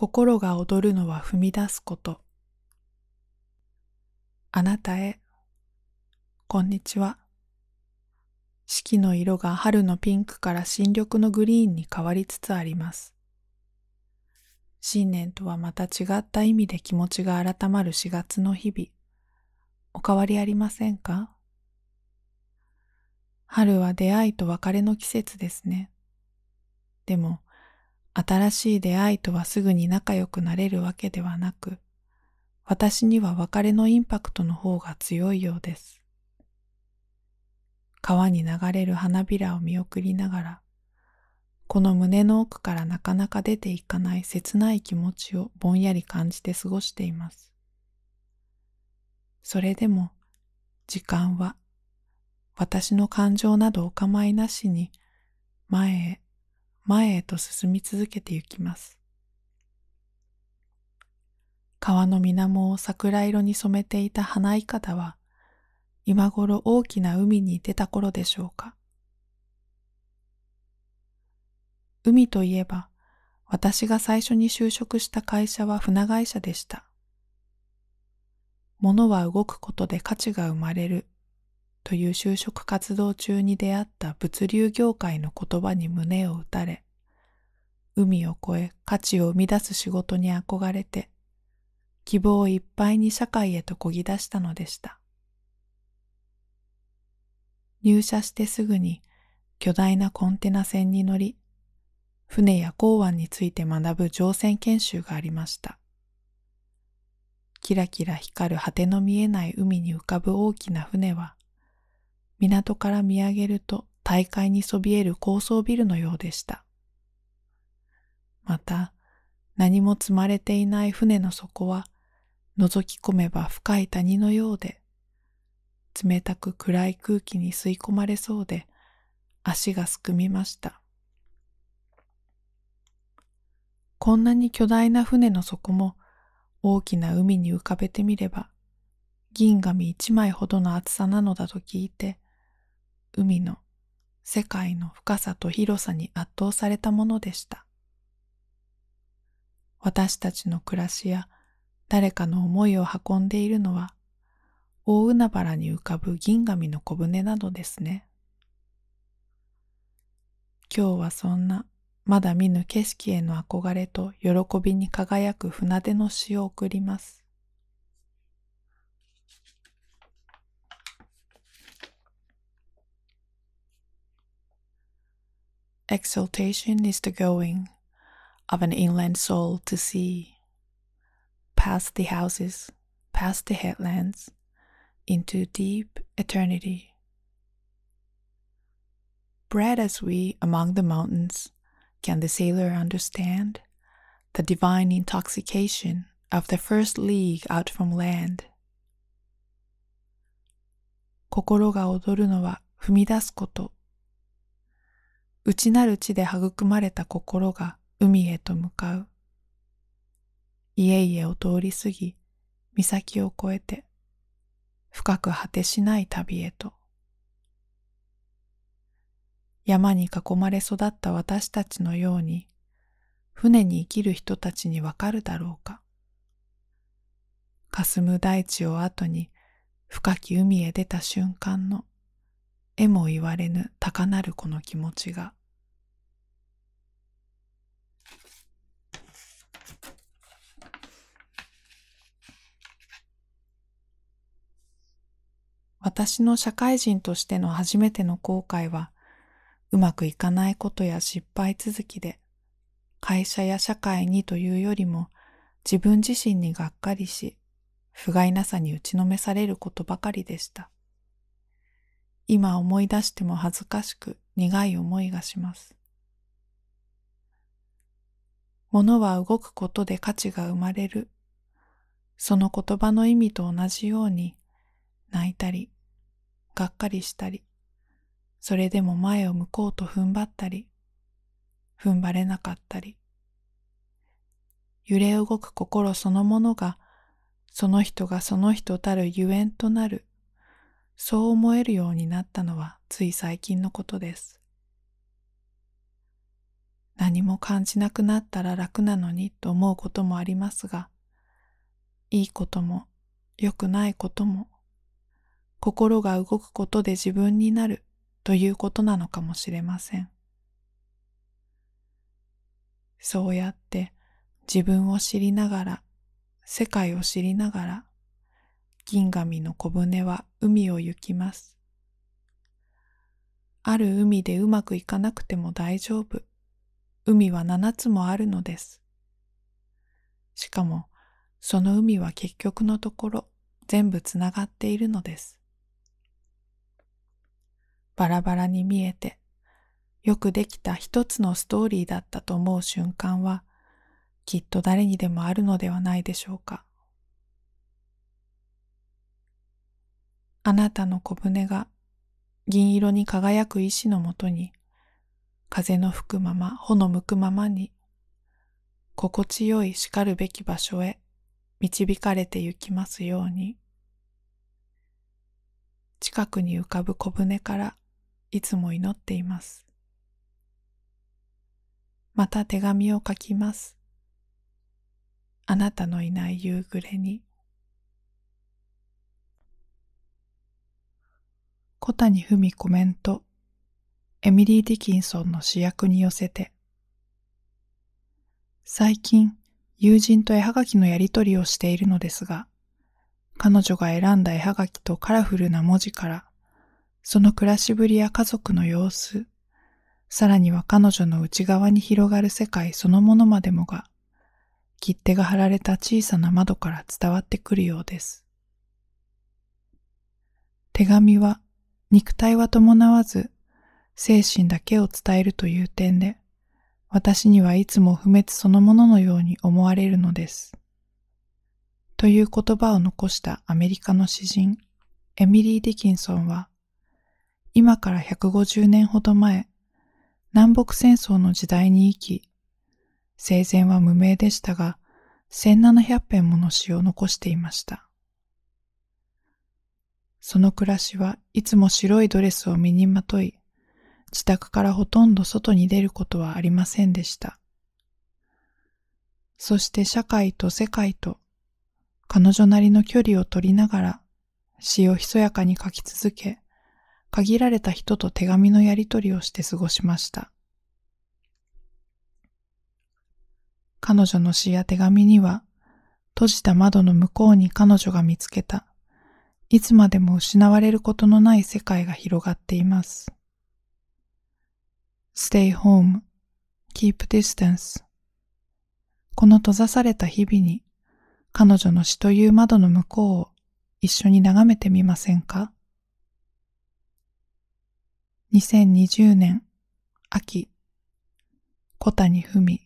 心が踊るのは踏み出すこと。あなたへ、こんにちは。四季の色が春のピンクから新緑のグリーンに変わりつつあります。新年とはまた違った意味で気持ちが改まる4月の日々。お変わりありませんか春は出会いと別れの季節ですね。でも、新しい出会いとはすぐに仲良くなれるわけではなく、私には別れのインパクトの方が強いようです。川に流れる花びらを見送りながら、この胸の奥からなかなか出ていかない切ない気持ちをぼんやり感じて過ごしています。それでも、時間は、私の感情などお構いなしに、前へ前へと進み続けてゆきます。川の水面を桜色に染めていた花いかだは、今頃大きな海に出た頃でしょうか。海といえば、私が最初に就職した会社は船会社でした。物は動くことで価値が生まれるという就職活動中に出会った物流業界の言葉に胸を打たれ、海を越え価値を生み出す仕事に憧れて、希望いっぱいに社会へとこぎ出したのでした。入社してすぐに巨大なコンテナ船に乗り、船や港湾について学ぶ乗船研修がありました。キラキラ光る果ての見えない海に浮かぶ大きな船は、港から見上げると大海にそびえる高層ビルのようでした。また、何も積まれていない船の底は、覗き込めば深い谷のようで、冷たく暗い空気に吸い込まれそうで、足がすくみました。こんなに巨大な船の底も大きな海に浮かべてみれば銀紙一枚ほどの厚さなのだと聞いて海の世界の深さと広さに圧倒されたものでした。私たちの暮らしや誰かの思いを運んでいるのは、大海原に浮かぶ銀紙の小舟などですね。今日はそんなまだ見ぬ景色への憧れと喜びに輝く船出の詩を送ります。Exaltation is the going of an inland soul to sea, past the houses, past the headlands, into deep eternity. Bred as we among the mountains, can the sailor understand the divine intoxication of the first league out from land? 心が踊るのは踏み出すこと内なる地で育まれた心が海へと向かう。家々を通り過ぎ、岬を越えて、深く果てしない旅へと。山に囲まれ育った私たちのように、船に生きる人たちにわかるだろうか。霞む大地を後に深き海へ出た瞬間の、えも言われぬ高なるこの気持ちが、私の社会人としての初めての後悔は、うまくいかないことや失敗続きで、会社や社会にというよりも、自分自身にがっかりし、不甲斐なさに打ちのめされることばかりでした。今思い出しても恥ずかしく苦い思いがします。物は動くことで価値が生まれる。その言葉の意味と同じように、泣いたりがっかりしたり、それでも前を向こうと踏ん張ったり、踏ん張れなかったり、揺れ動く心そのものが、その人がその人たるゆえんとなる、そう思えるようになったのはつい最近のことです。何も感じなくなったら楽なのにと思うこともありますが、いいことも良くないことも心が動くことで自分になるということなのかもしれません。そうやって自分を知りながら、世界を知りながら、銀紙の小舟は海を行きます。ある海でうまくいかなくても大丈夫。海は七つもあるのです。しかも、その海は結局のところ全部つながっているのです。バラバラに見えて、よくできた一つのストーリーだったと思う瞬間は、きっと誰にでもあるのではないでしょうか。あなたの小舟が銀色に輝く石のもとに、風の吹くまま、穂の向くままに、心地よいしかるべき場所へ導かれて行きますように。近くに浮かぶ小舟からいつも祈っています。また手紙を書きます。あなたのいない夕暮れに。小谷文コメント。エミリー・ディキンソンの主役に寄せて。最近、友人と絵はがきのやりとりをしているのですが、彼女が選んだ絵はがきとカラフルな文字からその暮らしぶりや家族の様子、さらには彼女の内側に広がる世界そのものまでもが、切手が貼られた小さな窓から伝わってくるようです。手紙は肉体は伴わず精神だけを伝えるという点で、私にはいつも不滅そのもののように思われるのです。という言葉を残したアメリカの詩人、エミリー・ディキンソンは、今から150年ほど前、南北戦争の時代に生き、生前は無名でしたが、1700編もの詩を残していました。その暮らしはいつも白いドレスを身にまとい、自宅からほとんど外に出ることはありませんでした。そして社会と世界と彼女なりの距離を取りながら詩をひそやかに書き続け、限られた人と手紙のやり取りをして過ごしました。彼女の詩や手紙には、閉じた窓の向こうに彼女が見つけた、いつまでも失われることのない世界が広がっています。Stay home, keep distance この閉ざされた日々に、彼女の詩という窓の向こうを一緒に眺めてみませんか2020年秋小谷文